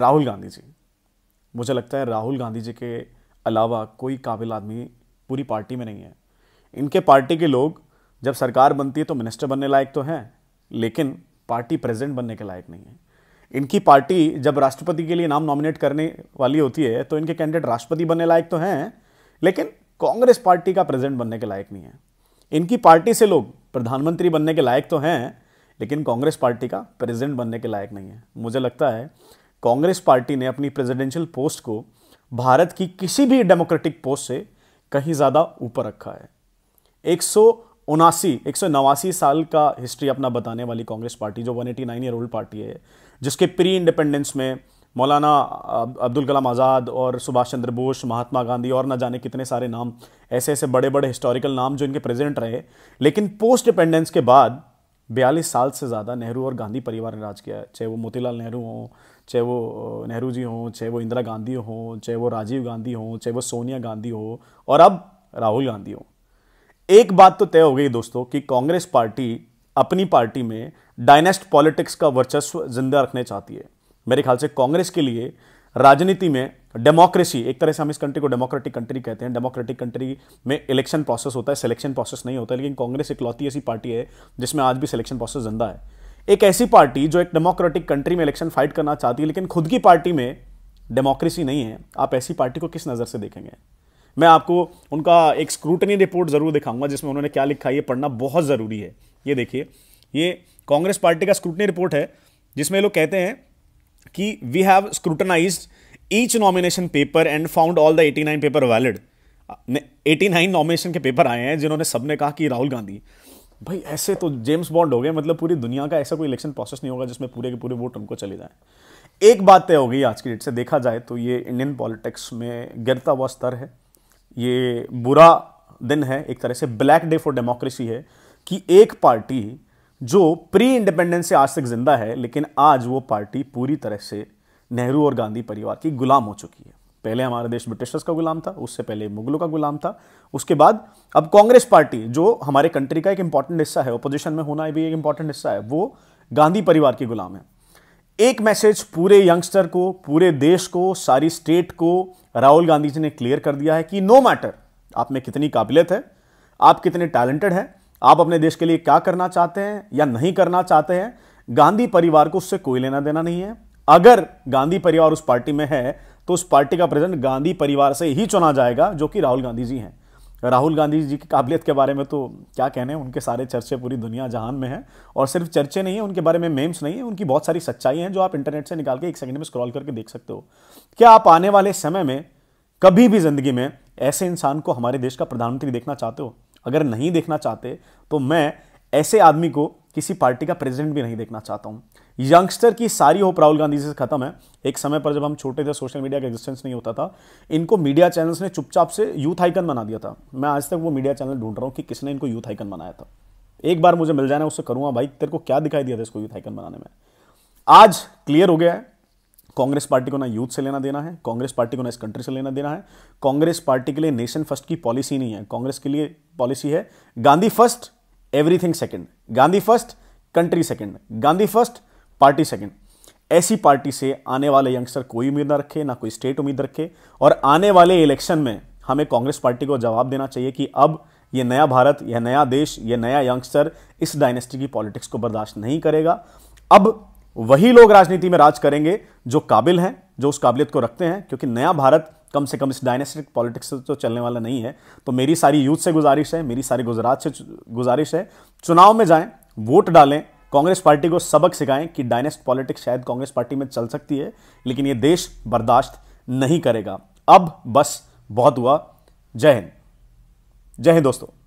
राहुल गांधी जी मुझे लगता है राहुल गांधी जी के अलावा कोई काबिल आदमी पूरी पार्टी में नहीं है इनके पार्टी के लोग जब सरकार बनती है तो मिनिस्टर बनने लायक तो हैं लेकिन पार्टी प्रेसिडेंट बनने के लायक नहीं है इनकी पार्टी जब राष्ट्रपति के लिए नाम नॉमिनेट करने वाली होती है तो इनके कैंडिडेट राष्ट्रपति बनने लायक तो हैं लेकिन कांग्रेस पार्टी का प्रेसिडेंट बनने के लायक नहीं है इनकी पार्टी से लोग प्रधानमंत्री बनने के लायक तो हैं लेकिन कांग्रेस पार्टी का प्रेसिडेंट बनने के लायक नहीं है मुझे लगता है कांग्रेस पार्टी ने अपनी प्रेसिडेंशियल पोस्ट को भारत की किसी भी डेमोक्रेटिक पोस्ट से कहीं ज़्यादा ऊपर रखा है एक सौ उनासी एक सौ नवासी साल का हिस्ट्री अपना बताने वाली कांग्रेस पार्टी जो 189 ईयर ओल्ड पार्टी है जिसके प्री इंडिपेंडेंस में मौलाना अब्दुल कलाम आज़ाद और सुभाष चंद्र बोस महात्मा गांधी और ना जाने कितने सारे नाम ऐसे ऐसे बड़े बड़े हिस्टोरिकल नाम जो इनके प्रेजिडेंट रहे लेकिन पोस्ट डिपेंडेंस के बाद बयालीस साल से ज़्यादा नेहरू और गांधी परिवार ने राज किया है चाहे वो मोतीलाल नेहरू हों चाहे वो नेहरू जी हों चाहे वो इंदिरा गांधी हों चाहे वो राजीव गांधी हों चाहे वो सोनिया गांधी हो और अब राहुल गांधी हों एक बात तो तय हो गई दोस्तों कि कांग्रेस पार्टी अपनी पार्टी में डायनेस्ट पॉलिटिक्स का वर्चस्व जिंदा रखने चाहती है मेरे ख्याल से कांग्रेस के लिए राजनीति में डेमोक्रेसी एक तरह से हम इस कंट्री को डेमोक्रेटिक कंट्री कहते हैं डेमोक्रेटिक कंट्री में इलेक्शन प्रोसेस होता है सिलेक्शन प्रोसेस नहीं होता है लेकिन कांग्रेस एक लौती ऐसी पार्टी है जिसमें आज भी सिलेक्शन प्रोसेस जिंदा है एक ऐसी पार्टी जो एक डेमोक्रेटिक कंट्री में इलेक्शन फाइट करना चाहती है लेकिन खुद की पार्टी में डेमोक्रेसी नहीं है आप ऐसी पार्टी को किस नज़र से देखेंगे मैं आपको उनका एक स्क्रूटनी रिपोर्ट ज़रूर दिखाऊंगा जिसमें उन्होंने क्या लिखा है ये पढ़ना बहुत ज़रूरी है ये देखिए ये कांग्रेस पार्टी का स्क्रूटनी रिपोर्ट है जिसमें लोग कहते हैं कि we have scrutinize each nomination paper and found all the eighty nine paper valid eighty nine nomination के पेपर आए हैं जिन्होंने सबने कहा कि राहुल गांधी भाई ऐसे तो जेम्स बॉन्ड हो गए मतलब पूरी दुनिया का ऐसा कोई इलेक्शन प्रोसेस नहीं होगा जिसमें पूरे के पूरे वोट उनको चले जाए एक बात तय हो गई आज की डेट से देखा जाए तो ये इंडियन पॉलिटिक्स में गिरता हुआ स्तर है ये बुरा दिन है एक तरह से ब्लैक डे फॉर डेमोक्रेसी है कि एक पार्टी जो प्री इंडिपेंडेंस से आज तक जिंदा है लेकिन आज वो पार्टी पूरी तरह से नेहरू और गांधी परिवार की गुलाम हो चुकी है पहले हमारा देश ब्रिटिशर्स का गुलाम था उससे पहले मुगलों का गुलाम था उसके बाद अब कांग्रेस पार्टी जो हमारे कंट्री का एक इंपॉर्टेंट हिस्सा है ओपोजिशन में होना भी एक इंपॉर्टेंट हिस्सा है वो गांधी परिवार की गुलाम है एक मैसेज पूरे यंगस्टर को पूरे देश को सारी स्टेट को राहुल गांधी जी ने क्लियर कर दिया है कि नो मैटर आप में कितनी काबिलियत है आप कितने टैलेंटेड हैं आप अपने देश के लिए क्या करना चाहते हैं या नहीं करना चाहते हैं गांधी परिवार को उससे कोई लेना देना नहीं है अगर गांधी परिवार उस पार्टी में है तो उस पार्टी का प्रेजेंट गांधी परिवार से ही चुना जाएगा जो कि राहुल गांधी जी हैं राहुल गांधी जी की काबिलियत के बारे में तो क्या कहने उनके सारे चर्चे पूरी दुनिया जहान में हैं और सिर्फ चर्चे नहीं है उनके बारे में मेम्स नहीं है उनकी बहुत सारी सच्चाई हैं जो आप इंटरनेट से निकाल के एक सेकंड में स्क्रॉल करके देख सकते हो क्या आप आने वाले समय में कभी भी जिंदगी में ऐसे इंसान को हमारे देश का प्रधानमंत्री देखना चाहते हो अगर नहीं देखना चाहते तो मैं ऐसे आदमी को किसी पार्टी का प्रेसिडेंट भी नहीं देखना चाहता हूँ यंगस्टर की सारी होप राहुल गांधी से खत्म है एक समय पर जब हम छोटे थे सोशल मीडिया का एग्जिस्टेंस नहीं होता था इनको मीडिया चैनल्स ने चुपचाप से यूथ आइकन बना दिया था मैं आज तक वो मीडिया चैनल ढूंढ रहा हूँ कि किसने इनको यूथ आइकन बनाया था एक बार मुझे मिल जाना उससे करूँगा भाई तेरे को क्या दिखाई दिया था इसको यूथ आइकन बनाने में आज क्लियर हो गया है कांग्रेस पार्टी को ना यूथ से लेना देना है कांग्रेस पार्टी को ना इस कंट्री से लेना देना है कांग्रेस पार्टी के लिए नेशन फर्स्ट की पॉलिसी नहीं है कांग्रेस के लिए पॉलिसी है Gandhi first everything second Gandhi first country second Gandhi first party second ऐसी पार्टी से आने वाले यंगस्टर कोई उम्मीद ना रखे ना कोई स्टेट उम्मीद रखे और आने वाले इलेक्शन में हमें कांग्रेस पार्टी को जवाब देना चाहिए कि अब यह नया भारत यह नया देश यह नया यंगस्टर इस डायनेस्टी की पॉलिटिक्स को बर्दाश्त नहीं करेगा अब वही लोग राजनीति में राज करेंगे जो काबिल हैं जो उस काबिलियत को रखते हैं क्योंकि नया भारत कम से कम इस डायनेस्टिक पॉलिटिक्स से तो चलने वाला नहीं है तो मेरी सारी यूथ से गुजारिश है मेरी सारी गुजरात से गुजारिश है चुनाव में जाएं वोट डालें कांग्रेस पार्टी को सबक सिखाएं कि डायनेस्ट पॉलिटिक्स शायद कांग्रेस पार्टी में चल सकती है लेकिन ये देश बर्दाश्त नहीं करेगा अब बस बहुत हुआ जय हिंद जय हिंद दोस्तों